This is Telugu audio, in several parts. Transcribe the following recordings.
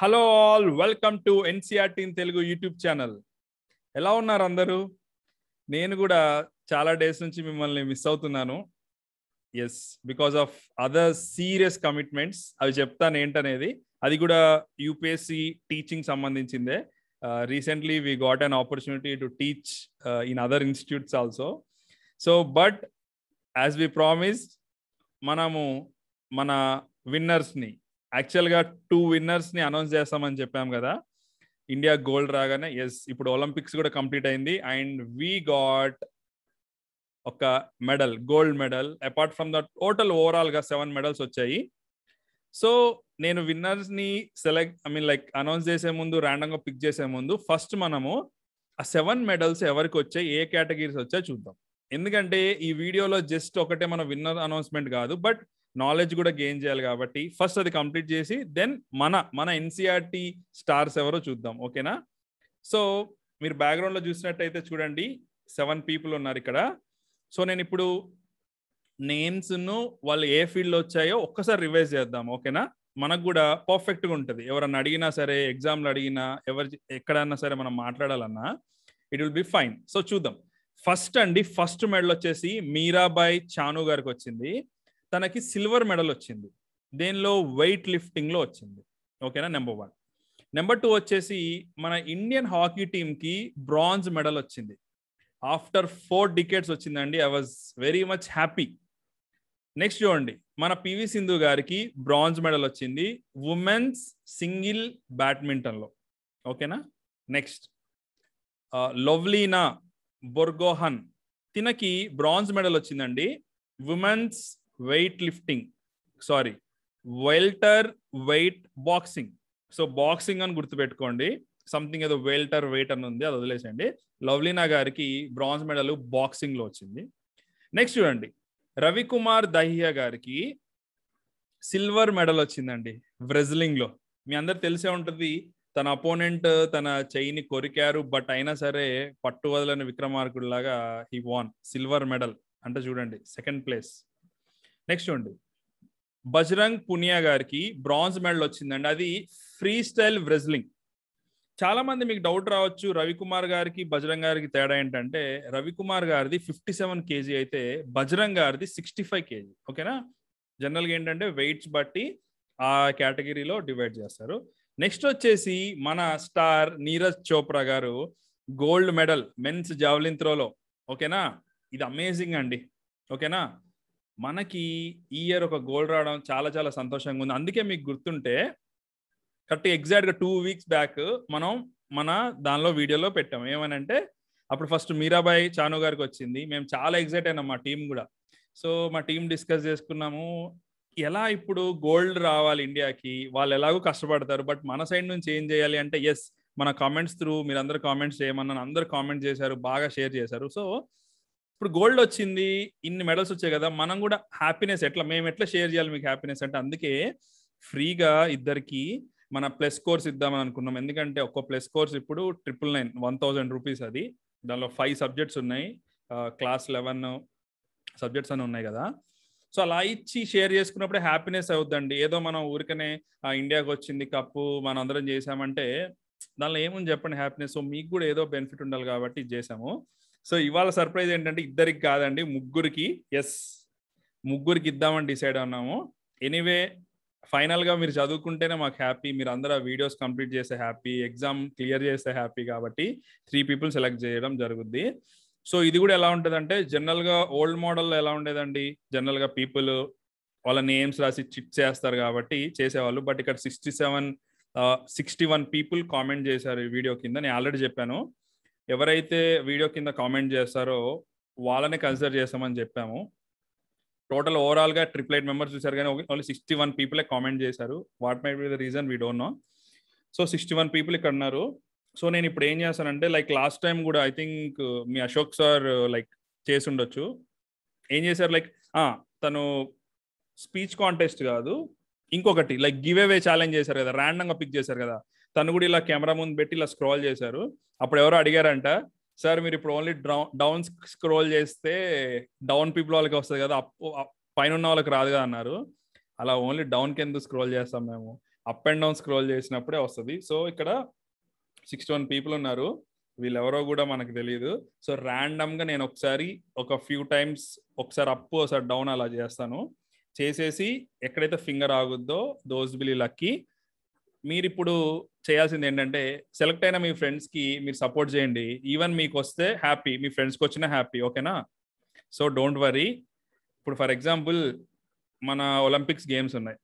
hello all welcome to NCR Telugu YouTube channel ఎలా ఉన్నారు అందరూ నేను కూడా చాలా డేస్ నుంచి మిమ్మల్ని మిస్ అవుతున్నాను yes because of other serious commitments అవి చెప్తాను ఏంటనేది అది కూడా యూపీఎస్సి టీచింగ్ సంబంధించిందే recently we got an opportunity to teach in other institutes also so but as we promised మనము మన విన్నర్స్ని యాక్చువల్ గా టూ విన్నర్స్ ని అనౌన్స్ చేస్తామని చెప్పాం కదా ఇండియా గోల్డ్ రాగానే ఎస్ ఇప్పుడు ఒలింపిక్స్ కూడా కంప్లీట్ అయింది అండ్ వీ గాట్ ఒక medal gold medal apart from the total overall గా సెవెన్ మెడల్స్ వచ్చాయి సో నేను విన్నర్స్ ని select I mean like announce చేసే ముందు ర్యాండమ్ గా పిక్ చేసే ముందు ఫస్ట్ మనము ఆ సెవెన్ మెడల్స్ ఎవరికి వచ్చాయి ఏ కేటగిరీస్ వచ్చాయో చూద్దాం ఎందుకంటే ఈ వీడియోలో జస్ట్ ఒకటే మన విన్నర్ అనౌన్స్మెంట్ కాదు బట్ నాలెడ్జ్ కూడా గెయిన్ చేయాలి కాబట్టి ఫస్ట్ అది కంప్లీట్ చేసి దెన్ మన మన ఎన్సీఆర్టీ స్టార్స్ e ఎవరో చూద్దాం ఓకేనా సో మీరు బ్యాక్గ్రౌండ్లో చూసినట్టయితే చూడండి సెవెన్ పీపుల్ ఉన్నారు ఇక్కడ సో నేను ఇప్పుడు నేమ్స్ను వాళ్ళు ఏ ఫీల్డ్లో వచ్చాయో ఒక్కసారి రివైజ్ చేద్దాం ఓకేనా మనకు కూడా పర్ఫెక్ట్గా ఉంటుంది ఎవరన్నా అడిగినా సరే ఎగ్జామ్లు అడిగినా ఎవరు ఎక్కడన్నా సరే మనం మాట్లాడాలన్నా it will be fine so చూద్దాం ఫస్ట్ అండి ఫస్ట్ మెడల్ వచ్చేసి మీరాబాయ్ చాను గారికి వచ్చింది తనకి సిల్వర్ మెడల్ వచ్చింది దేనిలో వెయిట్ లిఫ్టింగ్లో వచ్చింది ఓకేనా నెంబర్ వన్ నెంబర్ టూ వచ్చేసి మన ఇండియన్ హాకీ టీంకి బ్రాంజ్ మెడల్ వచ్చింది ఆఫ్టర్ ఫోర్ డికెట్స్ వచ్చిందండి I was very much happy next చూడండి మన పివి సింధు గారికి బ్రాంజ్ మెడల్ వచ్చింది ఉమెన్స్ సింగిల్ బ్యాడ్మింటన్లో ఓకేనా నెక్స్ట్ లవ్లీనా బొర్గోహన్ తినకి బ్రాంజ్ మెడల్ వచ్చిందండి women's weightlifting sorry welterweight boxing so boxing అని గుర్తుపెట్టుకోండి సంథింగ్ ఏదో వెల్టర్ వెయిట్ అని ఉంది అది వదిలేసండి లవ్లీనా గారికి బ్రాంజ్ మెడల్ బాక్సింగ్లో వచ్చింది నెక్స్ట్ చూడండి రవికుమార్ దహియా గారికి సిల్వర్ మెడల్ వచ్చిందండి బ్రెజిలింగ్లో మీ అందరు తెలిసే ఉంటుంది తన అపోనెంట్ తన చెయ్యిని కొరికారు బట్ అయినా సరే పట్టు వదలని లాగా హీ వాన్ సిల్వర్ మెడల్ అంటే చూడండి సెకండ్ ప్లేస్ నెక్స్ట్ చూడండి బజరంగ్ పునియా గారికి బ్రాంజ్ మెడల్ వచ్చిందండి అది ఫ్రీ స్టైల్ రెజ్లింగ్ చాలా మంది మీకు డౌట్ రావచ్చు రవికుమార్ గారికి బజరంగ్ గారికి తేడా ఏంటంటే రవికుమార్ గారిది ఫిఫ్టీ సెవెన్ కేజీ అయితే బజరంగ్ గారిది సిక్స్టీ ఫైవ్ కేజీ ఓకేనా జనరల్గా ఏంటంటే వెయిట్స్ బట్టి ఆ కేటగిరీలో డివైడ్ చేస్తారు నెక్స్ట్ వచ్చేసి మన స్టార్ నీరజ్ చోప్రా గారు గోల్డ్ మెడల్ మెన్స్ జావలిన్ త్రోలో ఓకేనా ఇది అమేజింగ్ అండి ఓకేనా మనకి ఈ ఇయర్ ఒక గోల్ రావడం చాలా చాలా సంతోషంగా ఉంది అందుకే మీకు గుర్తుంటే కరెక్ట్ ఎగ్జాక్ట్గా టూ వీక్స్ బ్యాక్ మనం మన దానిలో వీడియోలో పెట్టాం ఏమనంటే అప్పుడు ఫస్ట్ మీరాబాయ్ చాను గారికి వచ్చింది మేము చాలా ఎగ్జైట్ అయినాం మా టీం కూడా సో మా టీం డిస్కస్ చేసుకున్నాము ఎలా ఇప్పుడు గోల్డ్ రావాలి ఇండియాకి వాళ్ళు ఎలాగో కష్టపడతారు బట్ మన సైడ్ నుంచి ఏం చేయాలి అంటే ఎస్ మన కామెంట్స్ త్రూ మీరు అందరు కామెంట్స్ చేయమన్నాను అందరు కామెంట్ చేశారు బాగా షేర్ చేశారు సో ఇప్పుడు గోల్డ్ వచ్చింది ఇన్ని మెడల్స్ వచ్చాయి కదా మనం కూడా హ్యాపీనెస్ ఎట్లా మేము ఎట్లా షేర్ చేయాలి మీకు హ్యాపీనెస్ అంటే అందుకే ఫ్రీగా ఇద్దరికి మన ప్లస్ కోర్స్ ఇద్దామని అనుకున్నాం ఎందుకంటే ఒక్క ప్లస్ కోర్స్ ఇప్పుడు triple nine one thousand rupees అది దానిలో ఫైవ్ సబ్జెక్ట్స్ ఉన్నాయి క్లాస్ లెవెన్ సబ్జెక్ట్స్ అని ఉన్నాయి కదా సో అలా ఇచ్చి షేర్ చేసుకున్నప్పుడు హ్యాపీనెస్ అవుద్దండి ఏదో మనం ఊరికనే ఇండియాకి వచ్చింది కప్పు మనం అందరం చేసామంటే దానిలో ఏముంది చెప్పండి హ్యాపీనెస్ మీకు కూడా ఏదో బెనిఫిట్ ఉండాలి కాబట్టి చేసాము సో ఇవాళ సర్ప్రైజ్ ఏంటంటే ఇద్దరికి కాదండి ముగ్గురికి ఎస్ ముగ్గురికి ఇద్దామని డిసైడ్ అన్నాము ఎనీవే ఫైనల్గా మీరు చదువుకుంటేనే మాకు హ్యాపీ మీరు అందరూ వీడియోస్ కంప్లీట్ చేస్తే హ్యాపీ ఎగ్జామ్ క్లియర్ చేస్తే హ్యాపీ కాబట్టి త్రీ పీపుల్ సెలెక్ట్ చేయడం జరుగుద్ది సో ఇది కూడా ఎలా ఉంటుందంటే జనరల్గా ఓల్డ్ మోడల్ ఎలా ఉండేదండి జనరల్గా పీపుల్ వాళ్ళ నేమ్స్ రాసి చిట్ చేస్తారు కాబట్టి చేసేవాళ్ళు బట్ ఇక్కడ sixty seven sixty one people comment చేశారు ఈ వీడియో కింద నేను ఆల్రెడీ చెప్పాను ఎవరైతే వీడియో కింద కామెంట్ చేస్తారో వాళ్ళని కన్సిడర్ చేస్తామని చెప్పాము టోటల్ ఓవరాల్గా ట్రిపుల్ ఎయిట్ మెంబర్స్ చూసారు కానీ ఓన్లీ సిక్స్టీ వన్ పీపులే కామెంట్ చేశారు what may be the reason we don't know so sixty one people ఇక్కడ ఉన్నారు సో నేను ఇప్పుడు ఏం చేస్తానంటే లైక్ లాస్ట్ టైం కూడా ఐ థింక్ uh, మీ అశోక్ సార్ లైక్ చేసి ఉండొచ్చు ఏం చేశారు లైక్ తను స్పీచ్ కాంటెస్ట్ కాదు ఇంకొకటి లైక్ గివ్ అవే ఛాలెంజ్ చేశారు కదా ర్యాండమ్గా పిక్ చేశారు కదా తను కూడా ఇలా కెమెరా ముందు పెట్టి ఇలా స్క్రోల్ చేశారు అప్పుడు ఎవరో అడిగారంట సార్ మీరు ఇప్పుడు ఓన్లీ డౌన్ స్క్రోల్ చేస్తే డౌన్ పీపుల్ వాళ్ళకి వస్తుంది కదా అప్ పైన ఉన్న వాళ్ళకి రాదు కదా అన్నారు అలా ఓన్లీ డౌన్ కింద స్క్రోల్ చేస్తాం మేము అప్ అండ్ డౌన్ స్క్రోల్ చేసినప్పుడే వస్తుంది సో ఇక్కడ సిక్స్టీ వన్ పీపుల్ ఉన్నారు వీళ్ళెవరో కూడా మనకు తెలియదు సో ర్యాండమ్గా నేను ఒకసారి ఒక ఫ్యూ టైమ్స్ ఒకసారి అప్ ఒకసారి డౌన్ అలా చేస్తాను చేసేసి ఎక్కడైతే ఫింగర్ ఆగుద్దో దోస్ బిల్ లక్కీ మీరు ఇప్పుడు చేయాల్సింది ఏంటంటే సెలెక్ట్ అయిన మీ ఫ్రెండ్స్ కి మీరు సపోర్ట్ చేయండి ఈవెన్ మీకు వస్తే హ్యాపీ మీ ఫ్రెండ్స్కి వచ్చినా హ్యాపీ ఓకేనా సో డోంట్ వరీ ఇప్పుడు ఫర్ ఎగ్జాంపుల్ మన ఒలింపిక్స్ గేమ్స్ ఉన్నాయి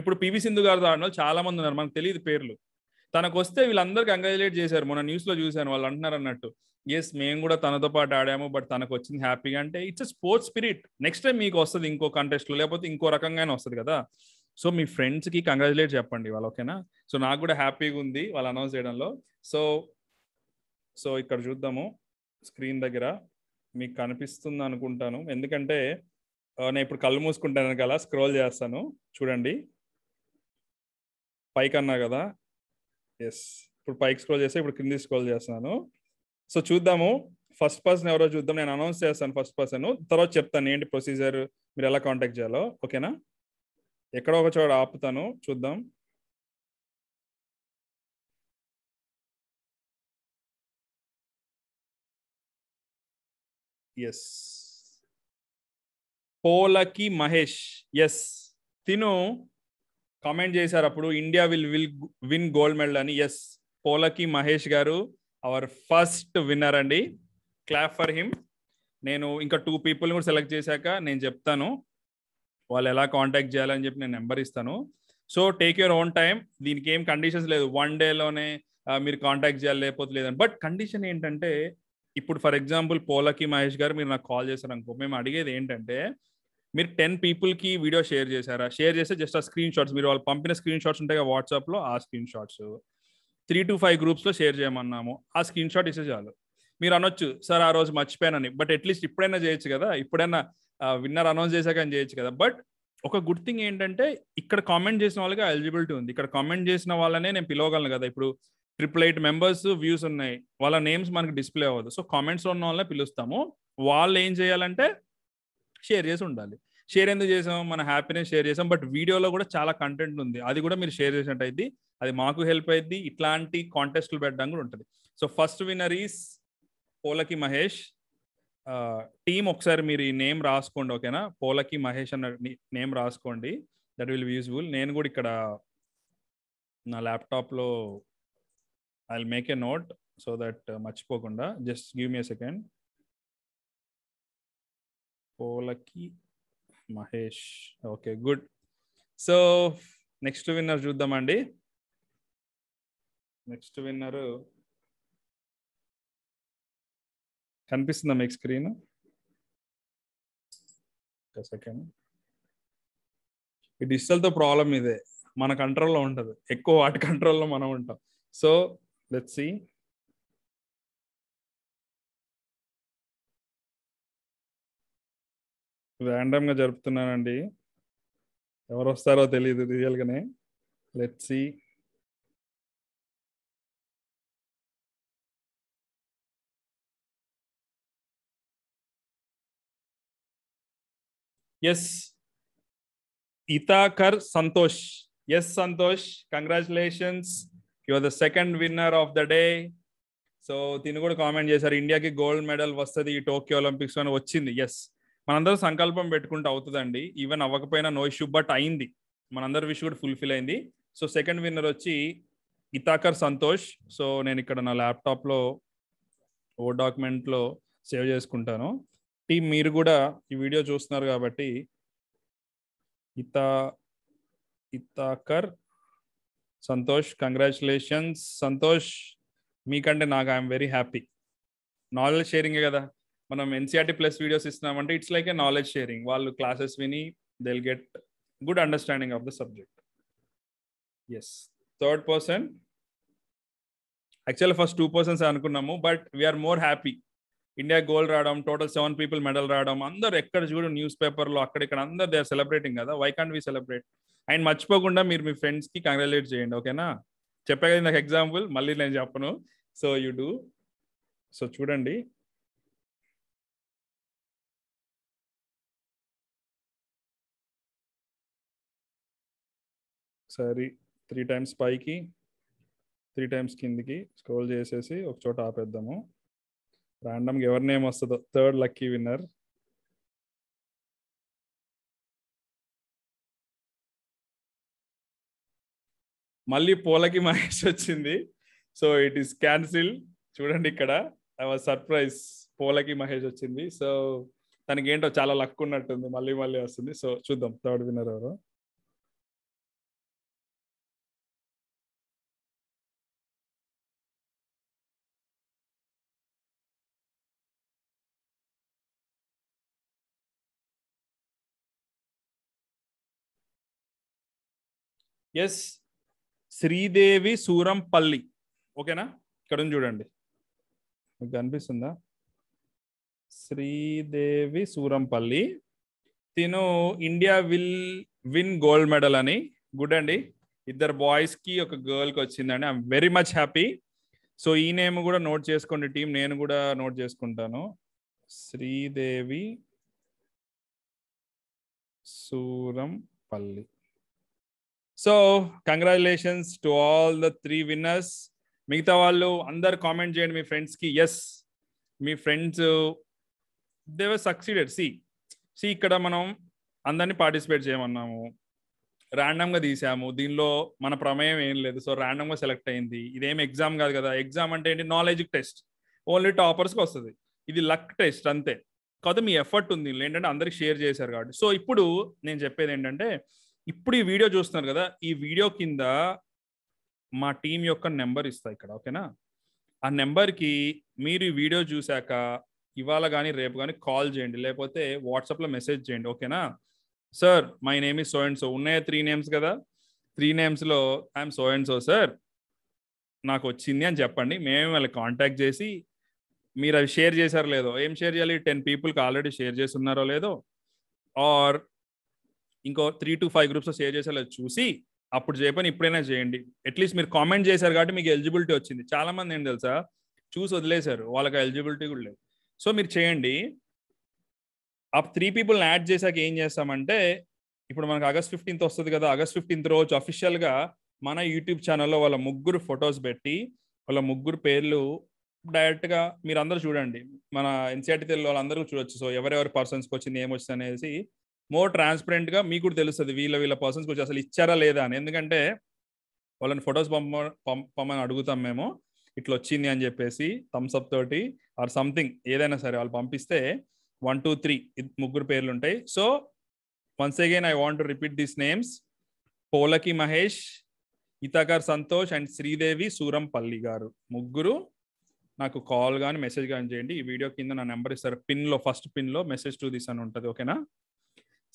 ఇప్పుడు పివి సింధు గారు ఆడిన చాలా మంది ఉన్నారు మనకు తెలియదు పేర్లు తనకు వస్తే వీళ్ళందరూ కంగ్రాచులేట్ చేశారు మొన్న న్యూస్ లో చూశాను వాళ్ళు అంటున్నారు అన్నట్టు ఎస్ మేము కూడా తనతో పాటు ఆడాము బట్ తనకు వచ్చింది హ్యాపీగా అంటే it's a sports spirit next time మీకు వస్తుంది ఇంకో కంటెస్ట్లో లేకపోతే ఇంకో రకంగానే వస్తుంది కదా సో మీ ఫ్రెండ్స్కి కంగ్రాచులేట్ చెప్పండి వాళ్ళు ఓకేనా సో నాకు కూడా హ్యాపీగా ఉంది వాళ్ళు అనౌన్స్ చేయడంలో సో సో ఇక్కడ చూద్దాము స్క్రీన్ దగ్గర మీకు కనిపిస్తుంది అనుకుంటాను ఎందుకంటే నేను ఇప్పుడు కళ్ళు మూసుకుంటాను కదా స్క్రోల్ చేస్తాను చూడండి పైకి అన్నా కదా ఎస్ ఇప్పుడు పైకి స్క్రోల్ చేస్తే ఇప్పుడు క్రింది స్క్రోల్ చేస్తున్నాను సో చూద్దాము ఫస్ట్ పర్సన్ ఎవరో చూద్దాం నేను అనౌన్స్ చేస్తాను ఫస్ట్ పర్సన్ తర్వాత చెప్తాను ఏంటి ప్రొసీజర్ మీరు ఎలా కాంటాక్ట్ చేయాలో ఓకేనా ఎక్కడో ఒక చోట ఆపుతాను చూద్దాం ఎస్ పోలకి మహేష్ ఎస్ తిను కామెంట్ చేశారు అప్పుడు India will will win gold medal అని S Polaki Mahesh garu our first winner అండి క్లాప్ ఫర్ హిమ్ నేను ఇంకా టూ పీపుల్ కూడా సెలెక్ట్ చేశాక నేను చెప్తాను వాళ్ళు ఎలా కాంటాక్ట్ చేయాలని చెప్పి నేను నెంబర్ ఇస్తాను so take your own time దీనికి ఏం కండిషన్స్ లేదు వన్ డేలోనే మీరు కాంటాక్ట్ చేయాలి లేకపోతే లేదని బట్ కండిషన్ ఏంటంటే ఇప్పుడు ఫర్ ఎగ్జాంపుల్ పోలకి మహేష్ గారు మీరు నాకు కాల్ చేశారు అనుకో మేము అడిగేది ఏంటంటే మీరు టెన్ పీపుల్కి వీడియో షేర్ చేశారా షేర్ చేస్తే జస్ట్ ఆ స్క్రీన్ షాట్స్ మీరు వాళ్ళు పంపిన స్క్రీన్ షాట్స్ ఉంటాయి కదా వాట్సాప్లో ఆ screen shots three to five గ్రూప్స్లో షేర్ చేయమన్నాము ఆ స్క్రీన్ షాట్ ఇస్తే చాలు మీరు అనొచ్చు సార్ ఆ రోజు మర్చిపోయానని బట్ అట్లీస్ట్ ఇప్పుడైనా చేయొచ్చు కదా ఇప్పుడైనా విన్నర్ అనౌన్స్ చేశాక అని చేయొచ్చు కదా బట్ ఒక గుడ్ థింగ్ ఏంటంటే ఇక్కడ కామెంట్ చేసిన వాళ్ళకి ఎలిజిబిలిటీ ఉంది ఇక్కడ కామెంట్ చేసిన వాళ్ళనే నేను పిలవగలను కదా ఇప్పుడు ట్రిపుల్ ఎయిట్ మెంబర్స్ వ్యూస్ ఉన్నాయి వాళ్ళ నేమ్స్ మనకి డిస్ప్లే అవ్వదు సో కామెంట్స్ ఉన్న వాళ్ళని పిలుస్తాము వాళ్ళు ఏం చేయాలంటే షేర్ చేసి ఉండాలి షేర్ ఎందుకు చేసాము మన హ్యాపీనెస్ షేర్ చేసాం బట్ వీడియోలో కూడా చాలా కంటెంట్ ఉంది అది కూడా మీరు షేర్ చేసినట్టయితే అది మాకు హెల్ప్ అయింది ఇట్లాంటి కాంటెస్ట్లు పెట్టడం కూడా ఉంటుంది so first winner is Polaki Mahesh team ఒకసారి మీరు ఈ నేమ్ రాసుకోండి ఓకేనా పోలకి మహేష్ అన్న నేమ్ రాసుకోండి దట్ విల్ యూజ్ఫుల్ నేను కూడా ఇక్కడ నా ల్యాప్టాప్లో I make a note so that మర్చిపోకుండా just give me second Polaki Mahesh okay good so next winner చూద్దామండి నెక్స్ట్ విన్నరు కనిపిస్తుందా మీకు స్క్రీన్ సెకండ్ ఈ డిజిటల్తో ప్రాబ్లం ఇదే మన కంట్రోల్లో ఉంటుంది ఎక్కువ వాటి కంట్రోల్లో మనం ఉంటాం సో లెట్ సి ర్యాండమ్గా జరుపుతున్నానండి ఎవరు వస్తారో తెలియదు రియల్గానే let see S Itakar Santosh S Santosh congratulations your the second winner of the day so దీన్ని కూడా కామెంట్ చేశారు ఇండియాకి గోల్డ్ మెడల్ వస్తుంది ఈ టోక్యో ఒలింపిక్స్ అని వచ్చింది ఎస్ మనందరం సంకల్పం పెట్టుకుంటే అవుతుందండి ఈవెన్ అవ్వకపోయినా నో ఇష్యూ బట్ అయింది మనందరి విష్ కూడా ఫుల్ఫిల్ అయింది సో సెకండ్ విన్నర్ వచ్చి ఇతాకర్ సంతోష్ సో నేను ఇక్కడ నా ల్యాప్టాప్లో ఓ డాక్యుమెంట్లో సేవ్ చేసుకుంటాను కాబట్టి మీరు కూడా ఈ వీడియో చూస్తున్నారు కాబట్టి ఇతా ఇతాకర్ సంతోష్ కంగ్రాచులేషన్స్ సంతోష్ మీకంటే నాకు I'm very happy knowledge sharing కదా మనం ఎన్సీఆర్టీ ప్లస్ వీడియోస్ ఇస్తున్నామంటే it's like a knowledge sharing వాళ్ళు క్లాసెస్ విని they'll get good understanding of the subject as third person actual first two persons అనుకున్నాము but we're more happy India gold రావడం టోటల్ సెవెన్ పీపుల్ మెడల్ రావడం అందరు ఎక్కడ చూడు న్యూస్ పేపర్లో అక్కడ ఇక్కడ అందరు దే ఆర్ సెలబ్రేటింగ్ కదా why can't we celebrate and మర్చిపోకుండా మీరు మీ ఫ్రెండ్స్కి కంగ్రాచులేట్ చేయండి ఓకేనా చెప్పే కదా నాకు ఎగ్జాంపుల్ మళ్ళీ నేను చెప్పను సో యు డూ సో చూడండి సరే త్రీ టైమ్స్ పైకి త్రీ టైమ్స్ కిందికి స్క్రోల్ చేసేసి ఒక చోట ఆపేద్దాము రాండమ్ ఎవరి నేమ్ వస్తుందో థర్డ్ లక్కీ విన్నర్ మళ్ళీ పోలకి మహేష్ వచ్చింది సో ఇట్ ఈస్ క్యాన్సిల్ చూడండి ఇక్కడ I was surprise Polaki Mahesh వచ్చింది సో తనకి ఏంటో చాలా లక్ ఉన్నట్టుంది మళ్ళీ మళ్ళీ వస్తుంది సో చూద్దాం థర్డ్ విన్నర్ ఎవరు ఎస్ శ్రీదేవి సూరంపల్లి ఓకేనా ఇక్కడ చూడండి మీకు కనిపిస్తుందా శ్రీదేవి సూరంపల్లి తిను India will win gold medal అని గుడ్ అండి ఇద్దరు బాయ్స్కి ఒక గర్ల్కి వచ్చిందండి I'm very much happy so ఈ నేమ్ కూడా నోట్ చేసుకోండి టీం నేను కూడా నోట్ చేసుకుంటాను Sridevi Surampalli so congratulations to all the three winners మిగతా వాళ్ళు అందరు కామెంట్ చేయండి మీ ఫ్రెండ్స్కి ఎస్ మీ friends they're succeeded see C ఇక్కడ మనం అందరినీ పార్టిసిపేట్ చేయమన్నాము ర్యాండమ్గా తీసాము దీనిలో మన ప్రమేయం ఏం లేదు సో ర్యాండమ్గా సెలెక్ట్ అయింది ఇదేం ఎగ్జామ్ కాదు కదా ఎగ్జామ్ అంటే ఏంటి నాలెడ్జ్ టెస్ట్ ఓన్లీ టాపర్స్కి వస్తుంది ఇది లక్ టెస్ట్ అంతే కాదు మీ ఎఫర్ట్ ఉంది ఏంటంటే అందరికి షేర్ చేశారు కాబట్టి సో ఇప్పుడు నేను చెప్పేది ఏంటంటే ఇప్పుడు ఈ వీడియో చూస్తున్నారు కదా ఈ వీడియో కింద మా టీం యొక్క నెంబర్ ఇస్తా ఇక్కడ ఓకేనా ఆ నెంబర్కి మీరు ఈ వీడియో చూశాక ఇవాళ కానీ రేపు కానీ కాల్ చేయండి లేకపోతే వాట్సాప్లో మెసేజ్ చేయండి ఓకేనా sir my name is so and so ఉన్నాయి త్రీ నేమ్స్ కదా త్రీ నేమ్స్లో I'm so and so sir నాకు వచ్చింది అని చెప్పండి మేమే వాళ్ళకి కాంటాక్ట్ చేసి మీరు అవి షేర్ చేశారో లేదో ఏం షేర్ చేయాలి టెన్ పీపుల్కి ఆల్రెడీ షేర్ చేసి ఉన్నారో లేదో ఆర్ ఇంకో three to five groups share చేసేలా చూసి అప్పుడు చేయపని ఇప్పుడైనా చేయండి అట్లీస్ట్ మీరు కామెంట్ చేశారు కాబట్టి మీకు ఎలిజిబిలిటీ వచ్చింది చాలా మంది ఏంటి తెలుసా చూసి వదిలేశారు వాళ్ళకి ఎలిజిబిలిటీ కూడా లేదు సో మీరు చేయండి ఆ త్రీ పీపుల్ని యాడ్ చేశాక ఏం చేస్తామంటే ఇప్పుడు మనకు ఆగస్ట్ ఫిఫ్టీన్త్ వస్తుంది కదా ఆగస్ట్ ఫిఫ్టీన్త్ రోజు అఫీషియల్గా మన యూట్యూబ్ ఛానల్లో వాళ్ళ ముగ్గురు ఫొటోస్ పెట్టి వాళ్ళ ముగ్గురు పేర్లు డైరెక్ట్గా మీరు అందరూ చూడండి మన ఎన్సీఆర్టీ తెలుగు వాళ్ళందరూ చూడొచ్చు సో ఎవరెవరి పర్సన్స్కి వచ్చింది ఏమొచ్చింది అనేసి మోర్ ట్రాన్స్పరెంట్ గా మీకు కూడా తెలుస్తుంది వీళ్ళ వీళ్ళ పర్సన్స్ గురించి అసలు ఇచ్చారా లేదా అని ఎందుకంటే వాళ్ళని ఫొటోస్ పంప పంపమని అడుగుతాం మేము ఇట్లా వచ్చింది అని చెప్పేసి థమ్స్అప్ తోటి ఆర్ సంథింగ్ ఏదైనా సరే వాళ్ళు పంపిస్తే వన్ టూ త్రీ ముగ్గురు పేర్లు ఉంటాయి so once again I want to repeat these names Polaki Mahesh Itakar Santosh and Sridevi Surampalli garu ముగ్గురు నాకు కాల్ కానీ మెసేజ్ కానీ చేయండి ఈ వీడియో కింద నా నెంబర్ ఇస్తారు పిన్లో ఫస్ట్ పిన్లో మెసేజ్ టు దిస్ అని ఉంటుంది ఓకేనా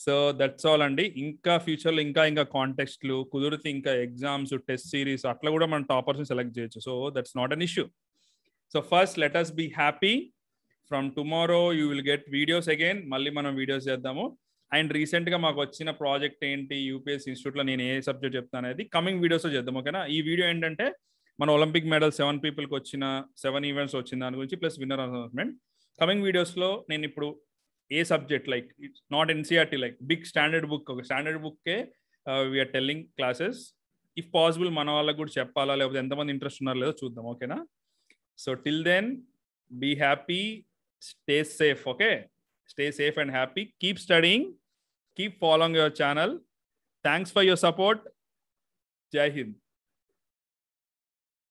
సో దట్స్ ఆల్ అండి ఇంకా ఫ్యూచర్లో ఇంకా ఇంకా కాంటెక్స్ట్లు కుదిరితే ఇంకా ఎగ్జామ్స్ టెస్ట్ సిరీస్ అట్లా కూడా మనం టాపర్స్ని సెలెక్ట్ చేయొచ్చు so that's not an issue so first let us be happy from tomorrow you will get videos again మళ్ళీ మనం వీడియోస్ చేద్దాము అండ్ రీసెంట్గా మాకు వచ్చిన ప్రాజెక్ట్ ఏంటి యూపీఎస్ ఇన్స్టిట్యూట్లో నేను ఏ సబ్జెక్ట్ చెప్తాను అనేది కమింగ్ వీడియోస్లో చేద్దాం ఓకేనా ఈ వీడియో ఏంటంటే మన ఒలింపిక్ మెడల్ సెవెన్ పీపుల్కి వచ్చిన సెవెన్ ఈవెంట్స్ వచ్చిన దాని గురించి ప్లస్ విన్నర్ అనౌన్స్మెంట్ కమింగ్ వీడియోస్లో నేను ఇప్పుడు ఏ subject like it's not NCERT like big standard book ఒక స్టాండర్డ్ బుక్కే we're telling classes if possible మన వాళ్ళకు కూడా చెప్పాలా లేకపోతే ఎంతమంది ఇంట్రెస్ట్ ఉన్నారో లేదో చూద్దాం ఓకేనా so till then be happy stay safe okay stay safe and happy keep studying keep following your channel thanks for your support జై హింద్